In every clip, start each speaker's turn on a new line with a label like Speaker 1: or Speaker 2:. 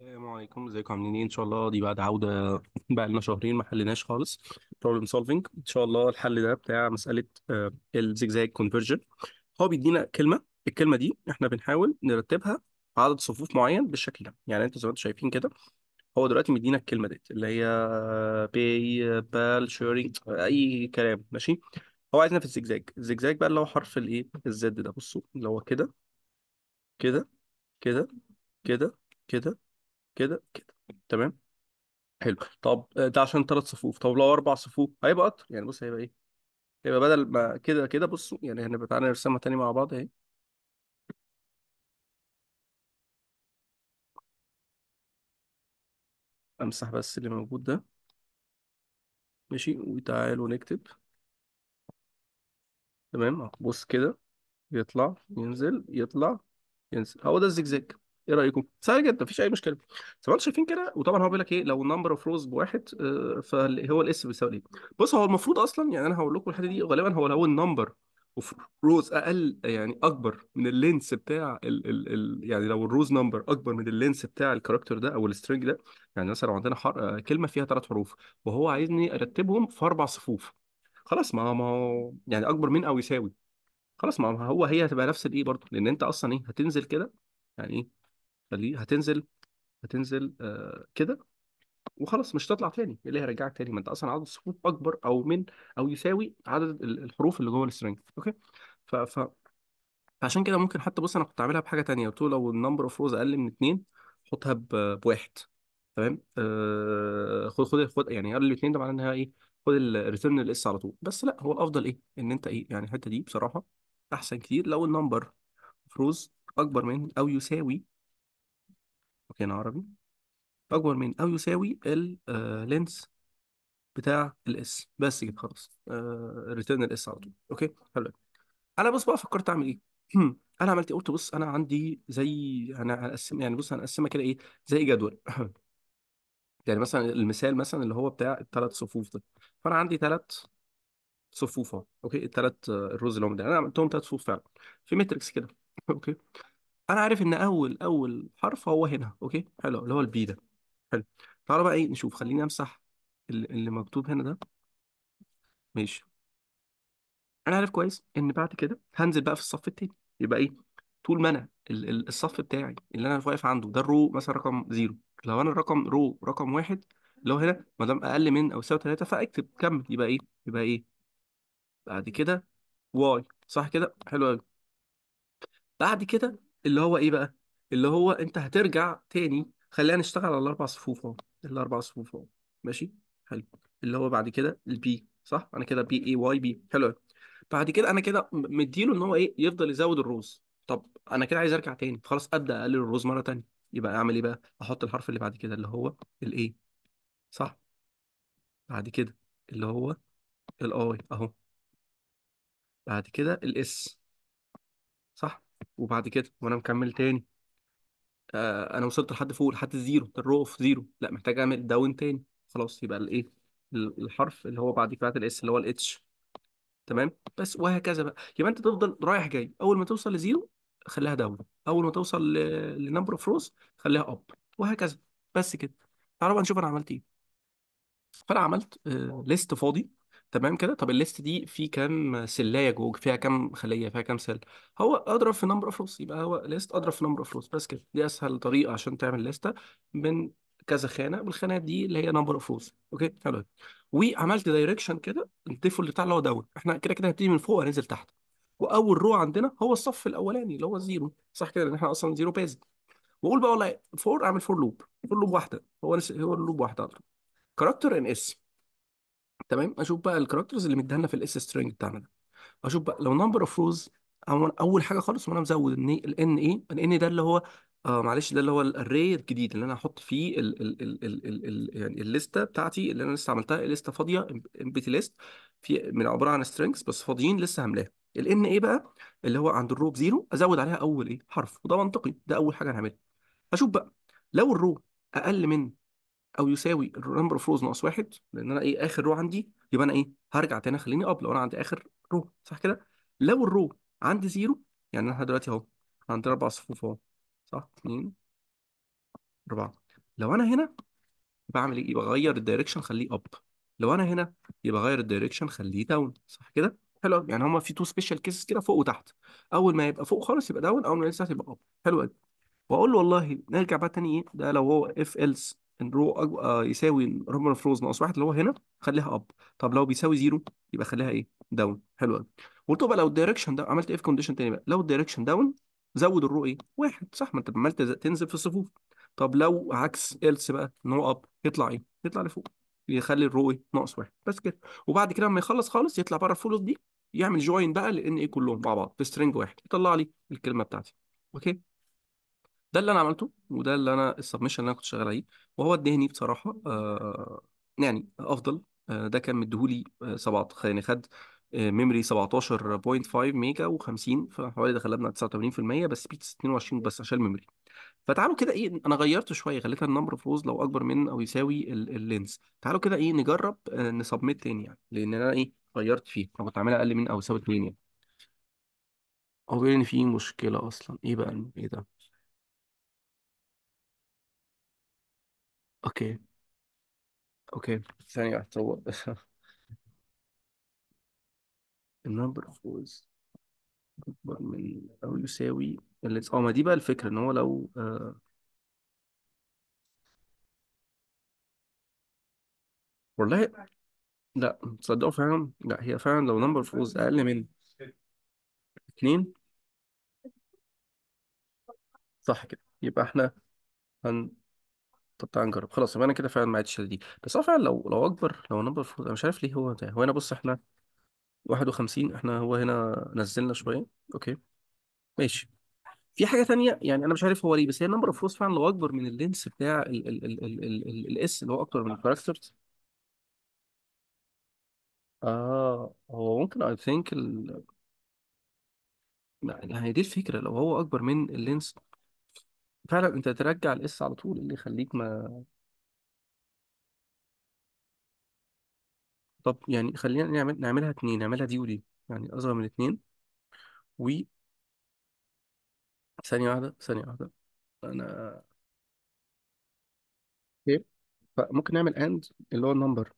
Speaker 1: السلام عليكم ازيكم عاملين ايه ان شاء الله دي بعد عودة بقى لنا شهرين ما حلناش خالص problem solving ان شاء الله الحل ده بتاع مسألة آه، الزجزاج كونفرجن هو بيدينا كلمة الكلمة دي احنا بنحاول نرتبها عدد صفوف معين بالشكل ده يعني انتوا زي ما انتوا شايفين كده هو دلوقتي مدينا الكلمة ديت اللي هي باي بال شيرنج اي كلام ماشي هو عايزنا في الزجزاج الزجزاج بقى اللي هو حرف الايه الزد ده بصوا اللي هو كده كده كده كده كده كده كده تمام حلو طب آه، ده عشان ثلاث صفوف طب لو اربع صفوف هيبقى اكتر يعني بص هيبقى ايه هيبقى بدل ما كده كده بصوا يعني احنا تعالى نرسمها تاني مع بعض اهي امسح بس اللي موجود ده ماشي وتعالوا نكتب تمام بص كده يطلع ينزل يطلع ينزل هو ده الزجزاج ايه رايكم؟ سهل جدا مفيش اي مشكله طب انتوا شايفين كده وطبعا هو بيقول لك ايه لو النمبر اوف روز بواحد آه، فهو الاس بيساوي ايه؟ بص هو المفروض اصلا يعني انا هقول لكم الحته دي غالبا هو لو النمبر اوف روز اقل يعني اكبر من اللينس بتاع الـ الـ الـ يعني لو الروز نمبر اكبر من اللينس بتاع الكاركتر ده او السترنج ده يعني مثلا لو عندنا حر... آه، كلمه فيها ثلاث حروف وهو عايزني ارتبهم في اربع صفوف خلاص ما ما هو يعني اكبر من او يساوي خلاص ما هو هي هتبقى نفس الايه برضه لان انت اصلا ايه هتنزل كده يعني ايه هتنزل هتنزل آه كده وخلاص مش تطلع تاني ايه اللي هيرجعك تاني ما انت اصلا عدد الصفوف اكبر او من او يساوي عدد الحروف اللي جوه السترنج اوكي ف, ف... فعشان كده ممكن حتى بص انا كنت عاملها بحاجه تانية قلت له لو النمبر اوف روز اقل من اتنين حطها بواحد تمام آه خد خد خد يعني اقل من اتنين ده معناه انها ايه خد الريتيرن الاس على طول بس لا هو الافضل ايه ان انت ايه يعني الحته دي بصراحه احسن كتير لو النمبر اوف روز اكبر من او يساوي مكان عربي أكبر من أو يساوي اللينس آه، بتاع الاس بس كده خلاص ريتيرن آه، الاس على طول اوكي حلو انا بص بقى فكرت اعمل ايه انا عملت ايه قلت بص انا عندي زي انا هنقسم يعني بص هنقسمها كده ايه زي جدول يعني مثلا المثال مثلا اللي هو بتاع الثلاث صفوف ده فانا عندي ثلاث صفوف اهو اوكي الثلاث آه، الرز اللي هم ده انا عملتهم ثلاث صفوف فعلا في ماتريكس كده اوكي انا عارف ان اول اول حرف هو هنا اوكي حلو اللي هو البي ده حلو تعالى بقى ايه نشوف خليني امسح اللي اللي مكتوب هنا ده ماشي انا عارف كويس ان بعد كده هنزل بقى في الصف التاني يبقى ايه طول ما انا الصف بتاعي اللي انا واقف عنده ده الرو مثلا رقم زيرو لو انا الرقم رو رقم واحد اللي هو هنا ما دام اقل من او يساوي ثلاثة فاكتب كمل يبقى ايه يبقى ايه بعد كده واي صح كده حلو قوي بعد كده اللي هو ايه بقى اللي هو انت هترجع تاني خلينا نشتغل على الاربع صفوف اهو الاربع صفوف اهو ماشي حلو اللي هو بعد كده البي صح انا كده بي اي واي بي حلو بعد كده انا كده مديله ان هو ايه يفضل يزود الروز طب انا كده عايز ارجع تاني خلاص ابدا اقلل الروز مره تانيه يبقى اعمل ايه بقى احط الحرف اللي بعد كده اللي هو الاي صح بعد كده اللي هو الاي اهو بعد كده الاس صح وبعد كده وانا مكمل تاني آه انا وصلت لحد فوق لحد الزيرو الرو اوف زيرو لا محتاج اعمل داون تاني خلاص يبقى الايه الحرف اللي هو بعد كده الاس اللي هو الاتش تمام بس وهكذا بقى يبقى انت تفضل رايح جاي اول ما توصل لزيرو خليها داون اول ما توصل لنمبر اوف روز خليها اب وهكذا بس كده تعالوا بقى نشوف انا عملت ايه فانا عملت آه ليست فاضي تمام كده طب الليست دي في كام سلايه جوه فيها كام خليه فيها كام سل هو اضرب في نمبر اوف روز يبقى هو ليست اضرب في نمبر اوف روز بس كده دي اسهل طريقه عشان تعمل ليست من كذا خانه بالخانات دي اللي هي نمبر اوف روز اوكي حلو وعملت دايركشن كده الديفول بتاع اللي هو داون احنا كده كده هنبتدي من فوق وهننزل تحت واول رو عندنا هو الصف الاولاني اللي هو الزيرو صح كده لان احنا اصلا زيرو بيز واقول بقى والله فور اعمل فور لوب فور لوب واحده هو هو اللوب واحده كاركتر ان اس تمام اشوف بقى الكاركترز اللي مديها لنا في الاس سترينج بتاعنا ده اشوف بقى لو نمبر اوف روز اول حاجه خالص وانا مزود ان ان ايه ال ان ده اللي هو آه معلش ده اللي هو الاري الجديد اللي انا هحط فيه الـ الـ الـ الـ الـ الـ يعني الليسته بتاعتي اللي انا لسه عملتها الليسته فاضيه امبتي ليست في من عباره عن سترينجز بس فاضيين لسه هملاها ال ان ايه بقى اللي هو عند الرو بزيرو ازود عليها اول ايه حرف وده منطقي ده اول حاجه هنعملها اشوف بقى لو الرو اقل من او يساوي النمبر اوف روز ناقص واحد لان انا ايه اخر رو عندي يبقى انا ايه هرجع تاني خليني اب لو انا عندي اخر رو صح كده لو الرو عندي زيرو يعني انا دلوقتي اهو عندي اربع صفوف اهو صح اثنين اربعه لو انا هنا بعمل ايه يبقى اغير الدايركشن خليه اب لو انا هنا يبقى اغير الدايركشن خليه داون صح كده حلو قوي يعني هما في تو سبيشال كيسز كده فوق وتحت اول ما يبقى فوق خالص يبقى داون اول ما يبقى تحت يبقى اب حلو قوي واقول له والله نرجع بقى تاني ايه ده لو هو اف ايلس ان رو أج... آه يساوي رقم مفروض ناقص واحد اللي هو هنا خليها اب طب لو بيساوي زيرو يبقى خليها ايه داون حلو قوي قلت بقى لو الدايركشن ده عملت اف كونديشن تاني بقى لو الدايركشن داون زود الرو ايه واحد صح ما انت عمال تنزل في الصفوف طب لو عكس إلس بقى نو اب يطلع ايه يطلع لفوق يخلي الرو ايه ناقص واحد بس كده وبعد كده لما يخلص خالص يطلع بره الفلوس دي يعمل جوين بقى لان ايه كلهم مع بعض في سترينج واحد يطلع لي الكلمه بتاعتي اوكي ده اللي انا عملته وده اللي انا السبمشن اللي انا كنت شغال عليه وهو اداني بصراحه آه يعني افضل آه ده كان مديهولي آه يعني خد ميموري آه، 17.5 ميجا و50 فحوالي دخلنا لنا 89% بس بيتس 22 بس عشان الميموري فتعالوا كده ايه انا غيرت شويه خليتها النمبر اوف روز لو اكبر من او يساوي اللينز تعالوا كده ايه نجرب آه، نسبميت تاني يعني لان انا ايه غيرت فيه انا كنت عاملها اقل من او يساوي 2 يعني او ان في مشكله اصلا ايه بقى ايه ده اوكي اوكي ثانية واحدة هو النمبر اوف وولز اكبر من او يساوي اللي اه ما دي بقى الفكرة ان هو لو آه والله لا تصدقوا فعلا لا هي فعلا لو نمبر اوف وولز اقل من اتنين صح كده يبقى احنا هن طب تعال نجرب خلاص يبقى انا كده فعلا ما عدتش دي بس هو فعلا لو لو اكبر لو نمبر فور انا مش عارف ليه هو ده هو هنا بص احنا 51 احنا هو هنا نزلنا شويه اوكي ماشي في حاجه ثانيه يعني انا مش عارف هو ليه بس هي النمبر اوف روز فعلا لو اكبر من اللينس بتاع الاس اللي هو اكتر من الكاركترز اه هو ممكن اي ثينك ال... يعني دي الفكره لو هو اكبر من اللينس فعلا انت ترجع الاس على طول اللي يخليك ما طب يعني خلينا نعمل نعملها اتنين نعملها دي ودي يعني اصغر من اتنين و ثانية واحدة ثانية واحدة انا اوكي فممكن نعمل اند اللي هو النمبر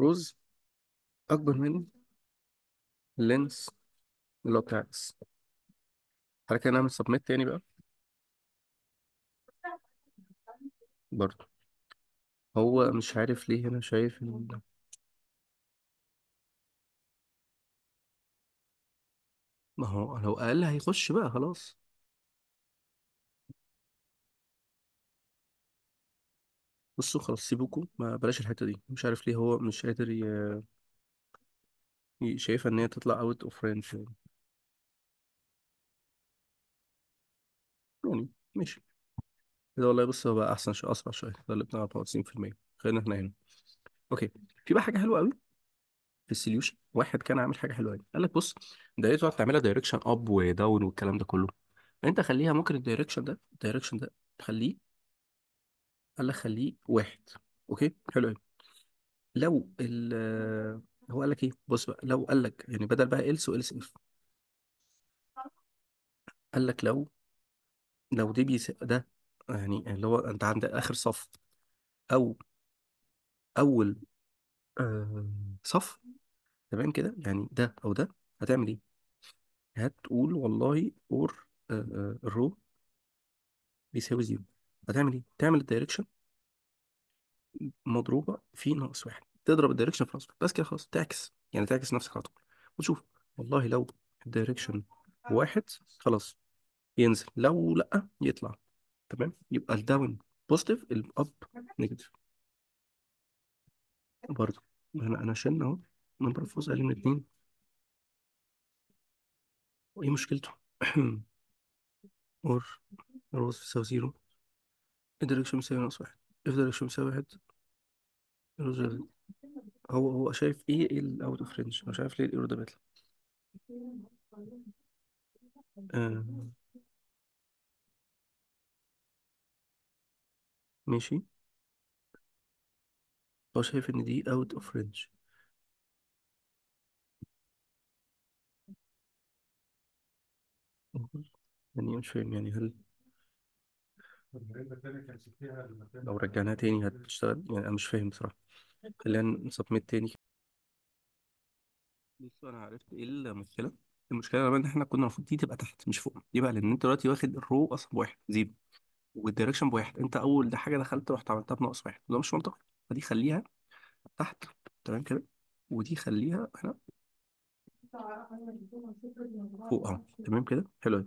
Speaker 1: روز اكبر من لينس اللي هو بتاع اس بعد كده نعمل سبميت تاني بقى برضه هو مش عارف ليه هنا شايف إن ما هو لو أقل هيخش بقى خلاص بصوا خلاص سيبوكوا ما بلاش الحتة دي مش عارف ليه هو مش قادر ي... ي- شايفها إن هي تطلع أوت أوف رينج يعني ماشي ده والله بص هو بقى احسن شويه اسرع شويه ده اللي بنعرفه 90% خلينا احنا هنا اوكي في بقى حاجه حلوه قوي في السوليوشن واحد كان عامل حاجه حلوه قوي قال لك بص ده ايه تقعد تعملها دايركشن اب وداون والكلام ده كله انت خليها ممكن الدايركشن ده الدايركشن ده تخليه قال لك خليه واحد اوكي حلو قوي لو ال آه، هو قال لك ايه بص بقى لو قال لك يعني بدل بقى else و else if قال لك لو لو دي بيس... ده يعني اللي هو انت عند اخر صف او اول آه، صف تمام كده يعني ده او ده هتعمل ايه هتقول والله اور الرو آه، آه، بيساوي زيرو هتعمل ايه تعمل الدايركشن مضروبه في ناقص واحد تضرب الدايركشن في ناقص واحد بس كده خلاص تعكس يعني تعكس نفسك على طول وتشوف والله لو الدايركشن واحد خلاص ينزل لو لا يطلع تمام يبقى الداون بوزيتيف الاب نيجاتيف برضه انا انا شلنا اهو نمبر اوف فوز اقل من اتنين وايه مشكلته؟ اور روز بيساوي زيرو الدايركشن مساوي ناقص واحد اف دايركشن مساوي واحد الريزلت هو هو شايف ايه ايه الاوت اوف رينج مش عارف ليه الايرو ده بيطلع آه. ماشي هو شايف ان دي اوت اوف رينج يعني مش فاهم يعني هل لو رجعناها تاني هتشتغل يعني انا مش فاهم بصراحة خلينا نسبميت تاني بص انا عرفت ايه المشكلة المشكلة ان احنا كنا المفروض دي تبقى تحت مش فوق دي بقى لان انت دلوقتي واخد الرو اصلا واحد زيرو والدايركشن بواحد انت اول ده حاجه دخلت رحت عملتها بناقص واحد ده مش منطقي فدي خليها تحت تمام كده ودي خليها هنا فوق اهو تمام كده حلو قوي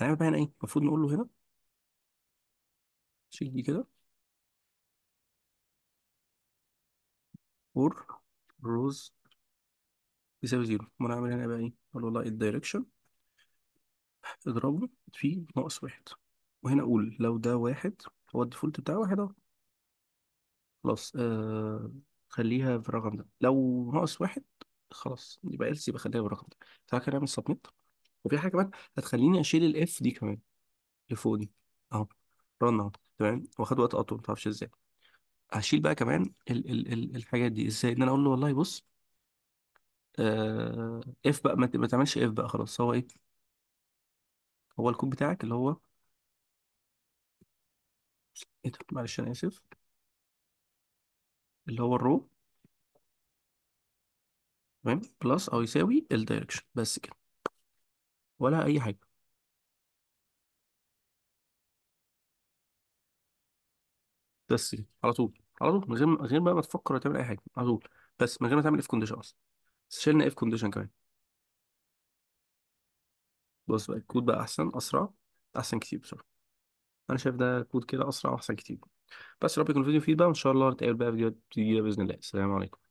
Speaker 1: هنعمل بقى هنا ايه المفروض نقول له هنا شيك دي كده فور روز بيساوي زيرو ما انا هنا بقى ايه اقول له والله الدايركشن اضربه في ناقص واحد وهنا اقول لو ده واحد هو الديفولت بتاعه واحد اهو خلاص آه خليها في الرقم ده لو ناقص واحد خلاص يبقى else يبقى خليها بالرقم ده تعالى كده نعمل سبميت وفي حاجه كمان هتخليني اشيل الاف دي كمان اللي فوق دي اهو رن اهو تمام واخد وقت اطول ما تعرفش ازاي هشيل بقى كمان ال ال ال الحاجات دي ازاي ان انا اقول له والله بص ااا آه، اف بقى ما تعملش اف بقى خلاص هو ايه هو الكود بتاعك اللي هو ايه ده معلش انا اسف اللي هو الرو تمام بلس او يساوي الدايركشن بس كده ولا اي حاجه بس كده على طول على طول من غير من غير بقى ما تفكر تعمل اي حاجه على طول بس من غير ما تعمل اف كونديشن اصلا بس شلنا اف كونديشن كمان بص بقى الكود بقى احسن اسرع احسن كتير بصراحه انا شايف ده كود كده اسرع واحسن كتير بس رب يكون الفيديو فيه بقى وان شاء الله نتقابل بقى فيديوهات جديده باذن الله السلام عليكم